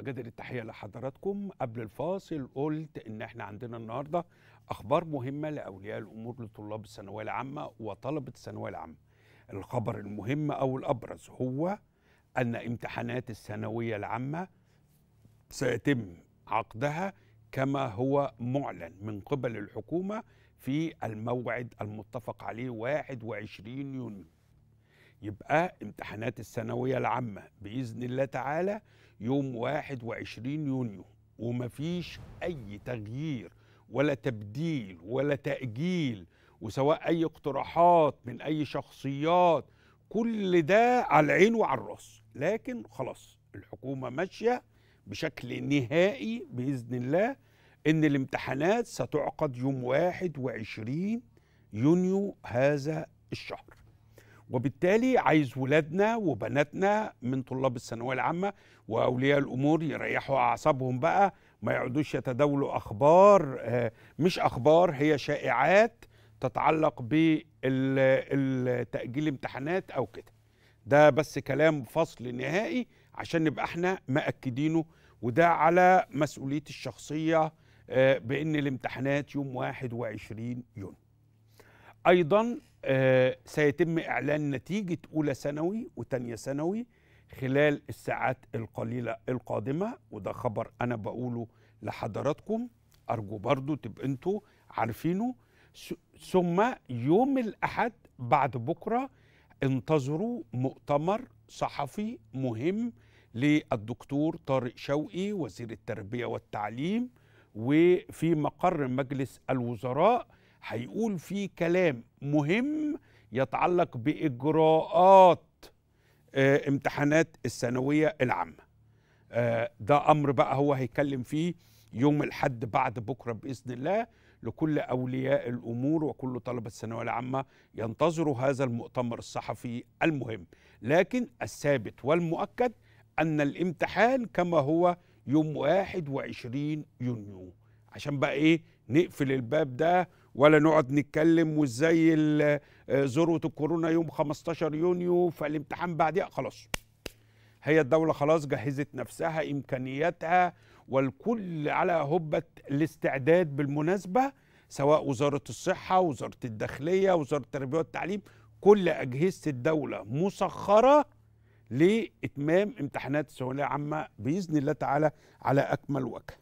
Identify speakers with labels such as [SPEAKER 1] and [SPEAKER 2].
[SPEAKER 1] بجدد التحيه لحضراتكم قبل الفاصل قلت ان احنا عندنا النهارده اخبار مهمه لاولياء الامور لطلاب الثانويه العامه وطلبه الثانويه العامه الخبر المهم او الابرز هو ان امتحانات الثانويه العامه سيتم عقدها كما هو معلن من قبل الحكومه في الموعد المتفق عليه 21 يونيو يبقى امتحانات الثانويه العامه باذن الله تعالى يوم 21 يونيو ومفيش اي تغيير ولا تبديل ولا تاجيل وسواء اي اقتراحات من اي شخصيات كل ده على العين وعلى الراس لكن خلاص الحكومه ماشيه بشكل نهائي باذن الله ان الامتحانات ستعقد يوم 21 يونيو هذا الشهر وبالتالي عايز ولادنا وبناتنا من طلاب الثانويه العامه واولياء الامور يريحوا اعصابهم بقى ما يقعدوش يتداولوا اخبار آه، مش اخبار هي شائعات تتعلق بالتاجيل امتحانات او كده ده بس كلام فصل نهائي عشان نبقى احنا مأكدينه وده على مسؤوليتي الشخصيه آه، بان الامتحانات يوم 21 يونيو ايضا آه، سيتم اعلان نتيجه اولى ثانوي وثانيه ثانوي خلال الساعات القليله القادمه وده خبر انا بقوله لحضراتكم ارجو برضو تبقى انتوا عارفينه ثم يوم الاحد بعد بكره انتظروا مؤتمر صحفي مهم للدكتور طارق شوقي وزير التربيه والتعليم وفي مقر مجلس الوزراء هيقول فيه كلام مهم يتعلق باجراءات اه امتحانات الثانويه العامه اه ده امر بقى هو هيتكلم فيه يوم الحد بعد بكره باذن الله لكل اولياء الامور وكل طلبه الثانويه العامه ينتظروا هذا المؤتمر الصحفي المهم لكن الثابت والمؤكد ان الامتحان كما هو يوم 21 يونيو عشان بقى ايه نقفل الباب ده ولا نقعد نتكلم وازاي آه، ذروه الكورونا يوم 15 يونيو فالامتحان بعديها خلاص هي الدوله خلاص جهزت نفسها امكانياتها والكل على هبه الاستعداد بالمناسبه سواء وزاره الصحه وزاره الداخليه وزاره التربيه والتعليم كل اجهزه الدوله مسخره لاتمام امتحانات الثانويه العامه باذن الله تعالى على اكمل وجه